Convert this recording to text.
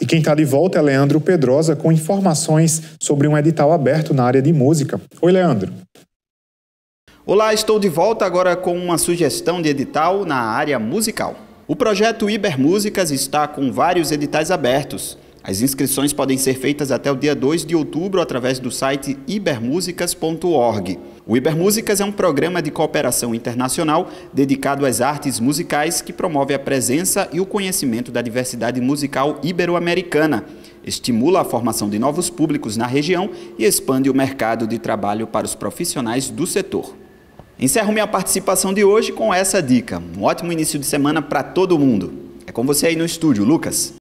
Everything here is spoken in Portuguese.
E quem está de volta é Leandro Pedrosa com informações sobre um edital aberto na área de música. Oi, Leandro. Olá, estou de volta agora com uma sugestão de edital na área musical. O projeto Ibermúsicas está com vários editais abertos as inscrições podem ser feitas até o dia 2 de outubro através do site ibermusicas.org. O Ibermúsicas é um programa de cooperação internacional dedicado às artes musicais que promove a presença e o conhecimento da diversidade musical ibero-americana, estimula a formação de novos públicos na região e expande o mercado de trabalho para os profissionais do setor. Encerro minha participação de hoje com essa dica. Um ótimo início de semana para todo mundo. É com você aí no estúdio, Lucas.